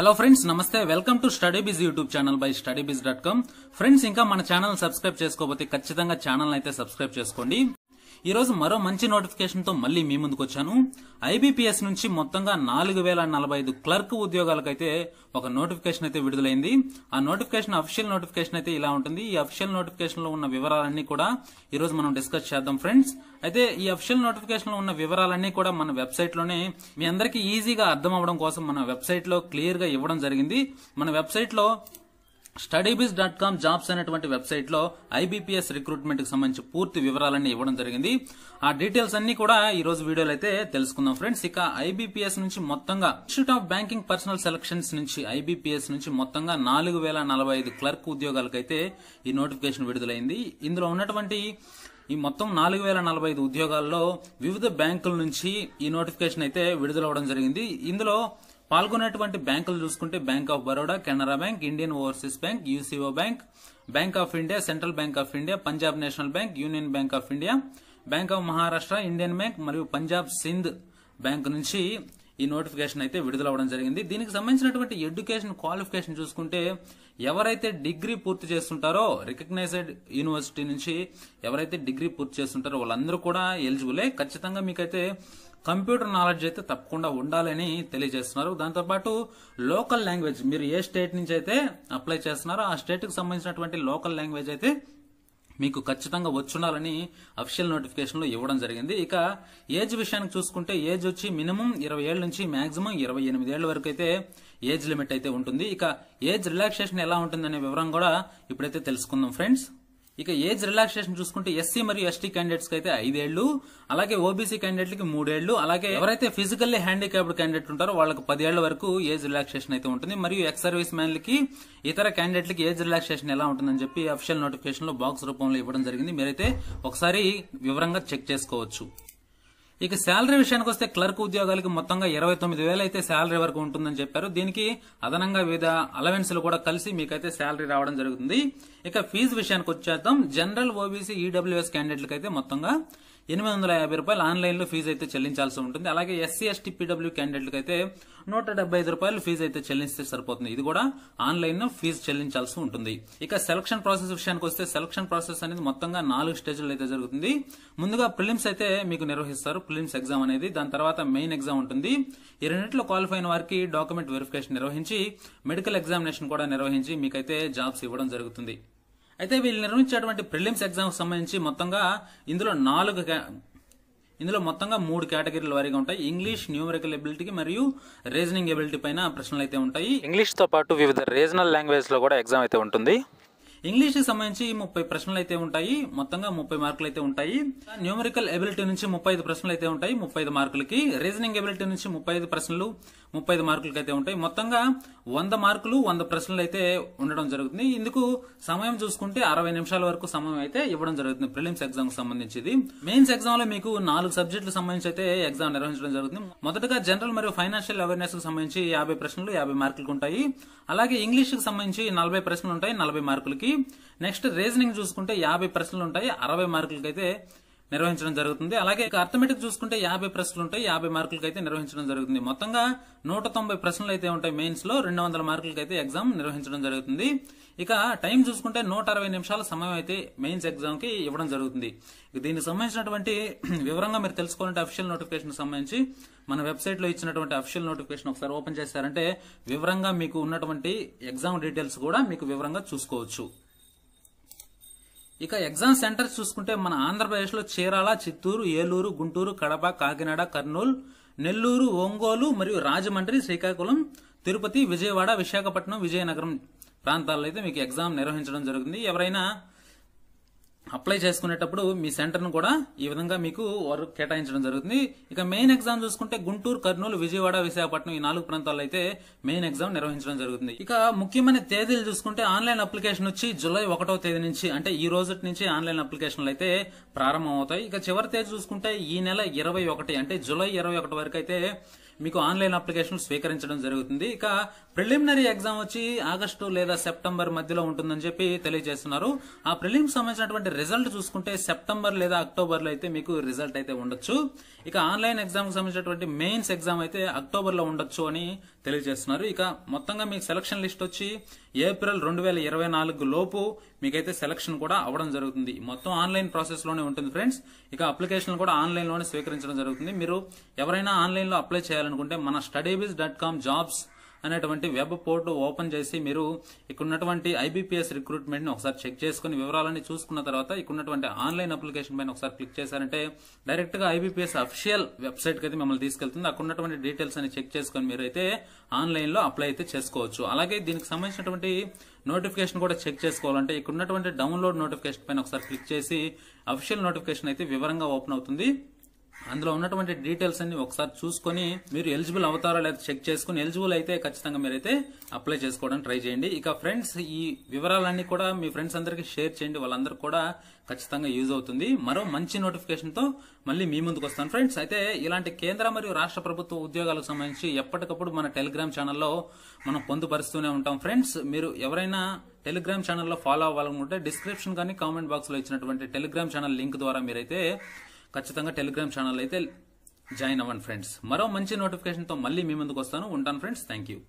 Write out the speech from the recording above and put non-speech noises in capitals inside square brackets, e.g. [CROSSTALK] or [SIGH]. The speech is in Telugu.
హలో ఫ్రెండ్స్ నమస్తే welcome to Study Biz YouTube channel by Study Biz dot com friends ఇంకా మన ఛానల్ సబ్స్క్రైబ్ చేసుకోకపోతే ఖచ్చితంగా ఛానల్ అయితే సబ్స్క్రైబ్ చేసుకోండి ఈరోజు మరో మంచి నోటిఫికేషన్తో మళ్ళీ మీ ముందుకు వచ్చాను ఐబీపీఎస్ నుంచి మొత్తంగా నాలుగు వేల నలభై ఐదు క్లర్క్ ఉద్యోగాలకైతే ఒక నోటిఫికేషన్ అయితే విడుదలైంది ఆ నోటిఫికేషన్ అఫీషియల్ నోటిఫికేషన్ అయితే ఇలా ఉంటుంది ఈ అఫీషియల్ నోటిఫికేషన్ లో ఉన్న వివరాలన్నీ కూడా ఈరోజు మనం డిస్కస్ చేద్దాం ఫ్రెండ్స్ అయితే ఈ అఫీషియల్ నోటిఫికేషన్ లో ఉన్న వివరాలన్నీ కూడా మన వెబ్సైట్ లోనే మీ అందరికీ ఈజీగా అర్థం అవడం కోసం మన వెబ్సైట్ లో క్లియర్ గా ఇవ్వడం జరిగింది మన వెబ్సైట్ లో స్టడీబీస్ డాట్ కామ్ జాబ్స్ అనేటువంటి వెబ్సైట్ లో ఐబీపీఎస్ రిక్రూట్మెంట్ కి సంబంధించి పూర్తి వివరాలన్నీ ఇవ్వడం జరిగింది ఆ డీటెయిల్స్ అన్ని కూడా ఈ రోజు వీడియోలో అయితే తెలుసుకుందాం ఫ్రెండ్స్ ఇక ఐబీపీఎస్ నుంచి మొత్తంగా institute of banking personnel selections నుంచి ఐబీపీఎస్ నుంచి మొత్తంగా నాలుగు వేల నలభై ఐదు క్లర్క్ ఉద్యోగాలకైతే ఈ నోటిఫికేషన్ విడుదలైంది ఇందులో ఉన్నటువంటి ఈ మొత్తం నాలుగు వేల నలభై ఐదు ఉద్యోగాల్లో వివిధ బ్యాంకుల నుంచి ఈ నోటిఫికేషన్ అయితే విడుదలవడం జరిగింది ఇందులో పాల్గొనేటువంటి బ్యాంకులు చూసుకుంటే bank of Baroda Canara bank Indian overseas bank UCO bank bank of India central bank of India Punjab national bank union bank of India bank of Maharashtra Indian bank మరియు పంజాబ్ సింధ్ బ్యాంక్ నుంచి ఈ నోటిఫికేషన్ అయితే విడుదలవ్వడం జరిగింది దీనికి సంబంధించినటువంటి ఎడ్యుకేషన్ క్వాలిఫికేషన్ చూసుకుంటే ఎవరైతే డిగ్రీ పూర్తి చేస్తుంటారో రికగ్నైజ్డ్ యూనివర్సిటీ నుంచి ఎవరైతే డిగ్రీ పూర్తి చేస్తుంటారో వాళ్ళందరూ కూడా ఎలిజిబులే ఖచ్చితంగా మీకైతే కంప్యూటర్ నాలెడ్జ్ అయితే తప్పకుండా ఉండాలని తెలియజేస్తున్నారు దాంతోపాటు లోకల్ లాంగ్వేజ్ మీరు ఏ స్టేట్ నుంచి అయితే అప్లై చేస్తున్నారో ఆ స్టేట్కి సంబంధించినటువంటి లోకల్ లాంగ్వేజ్ అయితే మీకు ఖచ్చితంగా వచ్చుండాలని అఫీషియల్ లో ఇవ్వడం జరిగింది ఇక ఏజ్ విషయానికి చూసుకుంటే ఏజ్ వచ్చి మినిమం ఇరవై ఏళ్ళ నుంచి మాక్సిమం ఇరవై ఎనిమిది ఏళ్ళ వరకు అయితే ఏజ్ లిమిట్ అయితే ఉంటుంది ఇక ఏజ్ రిలాక్సేషన్ ఎలా ఉంటుందనే వివరం కూడా ఇప్పుడైతే తెలుసుకుందాం ఫ్రెండ్స్ ఇక ఏజ్ రిలాక్సేషన్ చూసుకుంటే ఎస్సీ మరియు ఎస్టీ క్యాండిడేట్స్ అయితే ఐదేళ్లు అలాగే ఓబీసీ క్యాండిడేట్లకి మూడేళ్లు అలాగే ఎవరైతే ఫిజికల్లీ హ్యాండిక్యాప్డ్ క్యాండిడేట్ ఉంటారో వాళ్ళకి పదేళ్ల వరకు ఏజ్ రిలాక్సేషన్ అయితే ఉంటుంది మరియు ఎక్స్ సర్వీస్ మ్యాన్లకి ఇతర క్యాండిడేట్లకి ఏజ్ రిలాక్సేషన్ ఎలా ఉంటుందని చెప్పి అఫిషియల్ నోటిఫికేషన్ లో బాక్స్ రూపంలో ఇవ్వడం జరిగింది మీరైతే ఒకసారి వివరంగా చెక్ చేసుకోవచ్చు ఇక శాలరీ విషయానికి వస్తే క్లర్క్ ఉద్యోగాలకి మొత్తంగా ఇరవై తొమ్మిది వేలు అయితే శాలరీ వరకు ఉంటుందని చెప్పారు దీనికి అదనంగా వివిధ అలవెన్స్లు కూడా కలిసి మీకైతే శాలరీ రావడం జరుగుతుంది ఇక ఫీజు విషయానికి వచ్చేద్దాం జనరల్ ఓబీసీ ఈడబ్ల్యూఎస్ క్యాండిడేట్లకు అయితే మొత్తంగా ఎనిమిది వందల యాభై రూపాయలు ఆన్లైన్ లో ఫీజు అయితే చెల్లించాల్సి ఉంటుంది అలాగే ఎస్సీ ఎస్టీ పీడబ్ల్యూ క్యాండిడేట్లకు అయితే నూట డెబ్బై ఐదు రూపాయలు ఫీజు అయితే చెల్లిస్తే సరిపోతుంది ఇది కూడా ఆన్లైన్ లో ఫీజు చెల్లించాల్సి ఉంటుంది ఇక సెలక్షన్ ప్రాసెస్ విషయానికి వస్తే సెలక్షన్ ప్రాసెస్ అనేది మొత్తంగా నాలుగు స్టేజ్లు అయితే జరుగుతుంది ముందుగా ప్రిలిమ్స్ అయితే మీకు నిర్వహిస్తారు ప్రిలిమ్స్ ఎగ్జామ్ అనేది దాని తర్వాత మెయిన్ ఎగ్జామ్ ఉంటుంది ఈ రెండింటిలో క్వాలిఫై అయిన వారికి డాక్యుమెంట్ వెరిఫికేషన్ నిర్వహించి మెడికల్ ఎగ్జామినేషన్ కూడా నిర్వహించి మీకైతే జాబ్స్ ఇవ్వడం జరుగుతుంది అయితే వీళ్ళు నిర్వహించేటువంటి ప్రిలిమ్స్ ఎగ్జామ్ సంబంధించి మొత్తంగా ఇందులో నాలుగు ఇందులో మొత్తంగా మూడు కేటగిరీల వారిగా ఉంటాయి ఇంగ్లీష్ న్యూమరికల్ ఎబిలిటీకి మరియు రీజనింగ్ ఎబిలిటీ పైన ప్రశ్నలు అయితే ఉంటాయి ఇంగ్లీష్తో పాటు వివిధ రీజనల్ లాంగ్వేజ్లో కూడా ఎగ్జామ్ అయితే ఉంటుంది ఇంగ్లీష్కి సంబంధించి ముప్పై ప్రశ్నలు అయితే ఉంటాయి మొత్తంగా ముప్పై మార్కులు అయితే ఉంటాయి న్యూమరికల్ ఎబిలిటీ నుంచి ముప్పై ఐదు ప్రశ్నలు అయితే ఉంటాయి ముప్పై ఐదు మార్కులకి రీజనింగ్ ఎబిలిటీ నుంచి ముప్పై ఐదు ప్రశ్నలు ముప్పై ఐదు మార్కులకి అయితే ఉంటాయి మొత్తంగా వంద మార్కులు వంద ప్రశ్నలు అయితే ఉండడం జరుగుతుంది ఇందుకు సమయం చూసుకుంటే అరవై నిమిషాల వరకు సమయం అయితే ఇవ్వడం జరుగుతుంది ప్రిలిమ్స్ ఎగ్జామ్ సంబంధించి మెయిన్స్ ఎగ్జామ్ లో మీకు నాలుగు సబ్జెక్టులు సంబంధించి అయితే ఎగ్జామ్ నిర్వహించడం జరుగుతుంది మొదటగా జనరల్ మరియు ఫైనాన్షియల్ అవేర్నెస్ కు సంబంధించి యాభై ప్రశ్నలు యాభై మార్కులకు ఉంటాయి అలాగే ఇంగ్లీష్ కు సంబంధించి నలభై ప్రశ్నలు ఉంటాయి నలభై మార్కులకి నెక్స్ట్ రీజనింగ్ చూసుకుంటే యాభై ప్రశ్నలు ఉంటాయి అరవై మార్కులకైతే నిర్వహించడం జరుగుతుంది అలాగే అర్థమెటిక్ చూసుకుంటే యాభై ప్రశ్నలు ఉంటాయి యాభై మార్కులకి అయితే నిర్వహించడం జరుగుతుంది మొత్తంగా నూట తొంభై ప్రశ్నలు అయితే ఉంటాయి మెయిన్స్ లో రెండు వందల మార్కులకి అయితే ఎగ్జామ్ నిర్వహించడం జరుగుతుంది ఇక టైం చూసుకుంటే నూట అరవై నిమిషాల సమయం అయితే మెయిన్స్ ఎగ్జామ్ కి ఇవ్వడం జరుగుతుంది దీనికి సంబంధించినటువంటి [CLEARS THROAT] వివరంగా మీరు తెలుసుకోవాలంటే అఫిషియల్ నోటిఫికేషన్ సంబంధించి మన వెబ్సైట్ లో ఇచ్చినటువంటి అఫిషియల్ నోటిఫికేషన్ ఒకసారి ఓపెన్ చేశారంటే వివరంగా మీకు ఉన్నటువంటి ఎగ్జామ్ డీటెయిల్స్ కూడా మీకు వివరంగా చూసుకోవచ్చు ఇక ఎగ్జామ్ సెంటర్స్ చూసుకుంటే మన ఆంధ్రప్రదేశ్లో చీరాల చిత్తూరు ఏలూరు గుంటూరు కడప కాకినాడ కర్నూలు నెల్లూరు ఒంగోలు మరియు రాజమండ్రి శ్రీకాకుళం తిరుపతి విజయవాడ విశాఖపట్నం విజయనగరం ప్రాంతాల్లో అయితే మీకు ఎగ్జామ్ నిర్వహించడం జరుగుతుంది ఎవరైనా అప్లై చేసుకునేటప్పుడు మీ సెంటర్ను కూడా ఈ విధంగా మీకు వారు కేటాయించడం జరుగుతుంది ఇక మెయిన్ ఎగ్జామ్ చూసుకుంటే గుంటూరు కర్నూలు విజయవాడ విశాఖపట్నం ఈ నాలుగు ప్రాంతాల్లో అయితే మెయిన్ ఎగ్జామ్ నిర్వహించడం జరుగుతుంది ఇక ముఖ్యమైన తేదీలు చూసుకుంటే ఆన్లైన్ అప్లికేషన్ వచ్చి జూలై ఒకటో తేదీ నుంచి అంటే ఈ రోజు నుంచి ఆన్లైన్ అప్లికేషన్లు అయితే ప్రారంభం అవుతాయి ఇక చివరి తేదీ చూసుకుంటే ఈ నెల ఇరవై ఒకటి అంటే జులై ఇరవై ఒకటి వరకు అయితే మీకు ఆన్లైన్ అప్లికేషన్ స్వీకరించడం జరుగుతుంది ఇక ప్రిలిమినరీ ఎగ్జామ్ వచ్చి ఆగస్టు లేదా సెప్టెంబర్ మధ్యలో ఉంటుందని చెప్పి తెలియజేస్తున్నారు ఆ ప్రిలిమ్ సంబంధించినటువంటి రిజల్ట్ చూసుకుంటే సెప్టెంబర్ లేదా అక్టోబర్లో అయితే మీకు రిజల్ట్ అయితే ఉండొచ్చు ఇక ఆన్లైన్ ఎగ్జామ్కి సంబంధించినటువంటి మెయిన్స్ ఎగ్జామ్ అయితే అక్టోబర్లో ఉండొచ్చు అని తెలియజేస్తున్నారు ఇక మొత్తంగా మీకు సెలక్షన్ లిస్ట్ వచ్చి ఏప్రిల్ రెండు వేల ఇరవై నాలుగు లోపు మీకైతే సెలక్షన్ కూడా అవ్వడం జరుగుతుంది మొత్తం ఆన్లైన్ ప్రాసెస్లోనే ఉంటుంది ఫ్రెండ్స్ ఇక అప్లికేషన్ కూడా ఆన్లైన్లోనే స్వీకరించడం జరుగుతుంది మీరు ఎవరైనా ఆన్లైన్లో అప్లై చేయాలనుకుంటే మన స్టడీబీస్ డాట్ కామ్ జాబ్స్ అనేటువంటి వెబ్ పోర్టు ఓపెన్ చేసి మీరు ఇక్కడ ఉన్నటువంటి ఐబీపీఎస్ రిక్రూట్మెంట్ ని ఒకసారి చెక్ చేసుకుని వివరాలన్నీ చూసుకున్న తర్వాత ఇక్కడ ఉన్నటువంటి ఆన్లైన్ అప్లికేషన్ పైన ఒకసారి క్లిక్ చేశారంటే డైరెక్ట్ గా ఐబీపీఎస్ అఫిషియల్ వెబ్సైట్ అయితే మిమ్మల్ని తీసుకెళ్తుంది అక్కడ ఉన్నటువంటి డీటెయిల్స్ అని చెక్ చేసుకుని మీరు ఆన్లైన్ లో అప్లై అయితే చేసుకోవచ్చు అలాగే దీనికి సంబంధించినటువంటి నోటిఫికేషన్ కూడా చెక్ చేసుకోవాలంటే ఇక్కడ ఉన్నటువంటి డౌన్లోడ్ నోటిఫికేషన్ పైన ఒకసారి క్లిక్ చేసి అఫిషియల్ నోటిఫికేషన్ అయితే వివరంగా ఓపెన్ అవుతుంది అందులో ఉన్నటువంటి డీటెయిల్స్ అన్ని ఒకసారి చూసుకొని మీరు ఎలిజిబుల్ అవుతారా లేదా చెక్ చేసుకుని ఎలిజిబుల్ అయితే ఖచ్చితంగా మీరైతే అప్లై చేసుకోవడానికి ట్రై చేయండి ఇక ఫ్రెండ్స్ ఈ వివరాలన్నీ కూడా మీ ఫ్రెండ్స్ అందరికీ షేర్ చేయండి వాళ్ళందరూ కూడా ఖచ్చితంగా యూజ్ అవుతుంది మరో మంచి నోటిఫికేషన్తో మళ్ళీ మీ ముందుకు వస్తాను ఫ్రెండ్స్ అయితే ఇలాంటి కేంద్ర మరియు రాష్ట్ర ప్రభుత్వ ఉద్యోగాలకు సంబంధించి ఎప్పటికప్పుడు మన టెలిగ్రామ్ ఛానల్లో మనం పొందుపరుస్తూనే ఉంటాం ఫ్రెండ్స్ మీరు ఎవరైనా టెలిగ్రామ్ ఛానల్లో ఫాలో అవ్వాలనుకుంటే డిస్క్రిప్షన్ కానీ కామెంట్ బాక్స్లో ఇచ్చినటువంటి టెలిగ్రామ్ ఛానల్ లింక్ ద్వారా మీరైతే ఖచ్చితంగా టెలిగ్రామ్ ఛానల్ అయితే జాయిన్ అవ్వండి ఫ్రెండ్స్ మరో మంచి నోటిఫికేషన్తో మళ్ళీ మీ ముందుకు వస్తాను ఉంటాను ఫ్రెండ్స్ థ్యాంక్ యూ